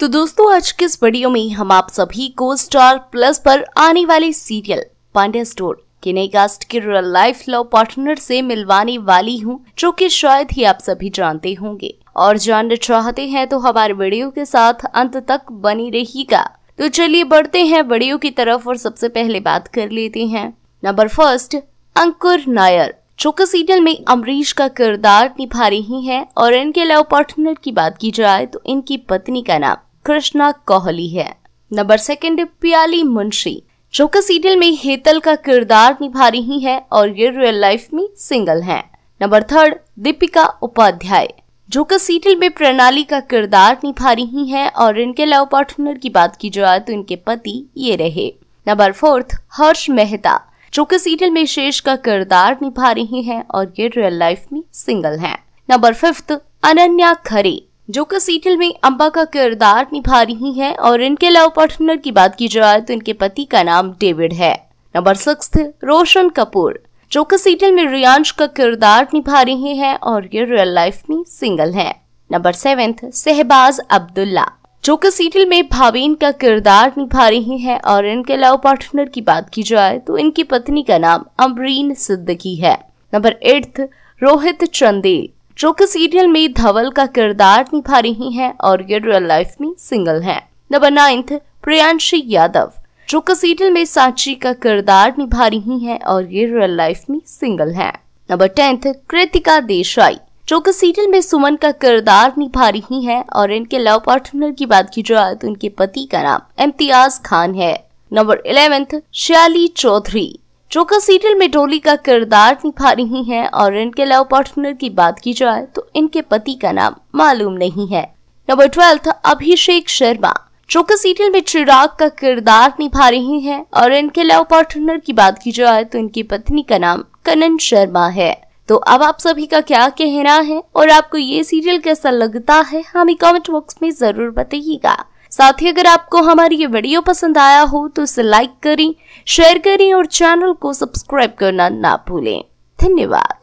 तो दोस्तों आज के इस वीडियो में हम आप सभी को स्टार प्लस पर आने वाले सीरियल पांडे स्टोर के नई कास्ट के रियल लाइफ लव पार्टनर से मिलवाने वाली हूँ जो कि शायद ही आप सभी जानते होंगे और जानना चाहते हैं तो हमारे वीडियो के साथ अंत तक बनी रहेगा तो चलिए बढ़ते हैं वीडियो की तरफ और सबसे पहले बात कर लेते हैं नंबर फर्स्ट अंकुर नायर जो कि सीरियल में अमरीश का किरदार निभा रही हैं और इनके लव पार्टनर की बात की जाए तो इनकी पत्नी का नाम कृष्णा कोहली है नंबर सेकंड प्याली मुंशी जो कि सीरियल में हेतल का किरदार निभा रही है और ये रियल लाइफ में सिंगल हैं। नंबर थर्ड दीपिका उपाध्याय जो कि सीरियल में प्रणाली का किरदार निभा रही हैं और इनके लव पार्टनर की बात की जाए तो इनके पति ये रहे नंबर फोर्थ हर्ष मेहता जो कि सीरियल में शेष का किरदार निभा रही हैं और ये रियल लाइफ में सिंगल हैं। नंबर फिफ्थ अनन्या खरे जो कि सीरियल में अम्बा का किरदार निभा रही हैं और इनके लव पार्टनर की बात की जाए तो इनके पति का नाम डेविड है नंबर सिक्स रोशन कपूर जो कि सीरियल में रियांश का किरदार निभा रहे हैं और ये रियल लाइफ में सिंगल हैं। नंबर सेवेंथ सहबाज अब्दुल्ला जो कि सीरियल में भावेन का किरदार निभा रहे हैं और इनके लव पार्टनर की बात की जाए तो इनकी पत्नी का नाम अमरीन सिद्दकी है नंबर एट्थ रोहित चंदेल जो कि सीरियल में धवल का किरदार निभा रही हैं और ये रियल लाइफ में सिंगल हैं। नंबर नाइन्थ प्रियांशी यादव जो कि सीरियल में सांची का किरदार निभा रही हैं और ये रियल लाइफ में सिंगल हैं। नंबर टेंथ कृतिका देसाई जो कि सीरियल में सुमन का किरदार निभा रही हैं और इनके लव पार्टनर की बात की जाए तो इनके पति का नाम इम्तियाज खान है नंबर इलेवेंथ श्याली चौधरी जो का सीरियल में डोली का किरदार निभा रही हैं और इनके लव पार्टनर की बात की जाए तो इनके पति का नाम मालूम नहीं है नंबर ट्वेल्थ अभिषेक शर्मा जो का सीरियल में चिराग का किरदार निभा रही हैं और इनके लव पार्टनर की बात की जाए तो इनकी पत्नी का नाम कनन शर्मा है तो अब आप सभी का क्या कहना है और आपको ये सीरियल कैसा लगता है हमें कमेंट बॉक्स में जरूर बताइएगा साथ ही अगर आपको हमारी ये वीडियो पसंद आया हो तो इसे लाइक करें शेयर करें और चैनल को सब्सक्राइब करना ना भूलें धन्यवाद